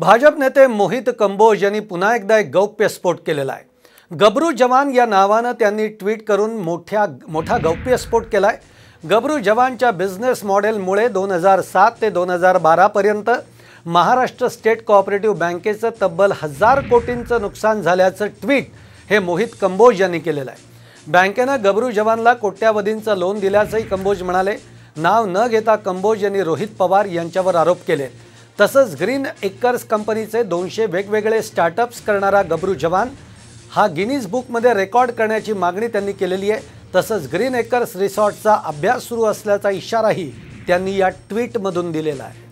भाजप नेते मोहित कंबोज यांनी पुन्हा एकदा एक गौप्यस्फोट केलेला आहे गबरू जवान या नावानं त्यांनी ट्विट करून मोठ्या मोठा गौप्यस्फोट केला आहे गबरू जवानच्या बिझनेस मॉडेलमुळे दोन हजार सात ते दोन हजार बारापर्यंत महाराष्ट्र स्टेट कोऑपरेटिव्ह बँकेचं तब्बल हजार कोटींचं नुकसान झाल्याचं ट्विट हे मोहित कंबोज यांनी केलेलं आहे बँकेनं गबरू जवानला कोट्यावधींचं लोन दिल्याचंही कंबोज म्हणाले नाव न घेता कंबोज यांनी रोहित पवार यांच्यावर आरोप केले तसंच ग्रीन एकर्स कंपनीचे दोनशे वेगवेगळे स्टार्टअप्स करणारा गबरू जवान हा गिनीज बुकमध्ये रेकॉर्ड करण्याची मागणी त्यांनी केलेली आहे तसंच ग्रीन एकर्स रिसॉर्टचा अभ्यास सुरू असल्याचा इशाराही त्यांनी या ट्विटमधून दिलेला आहे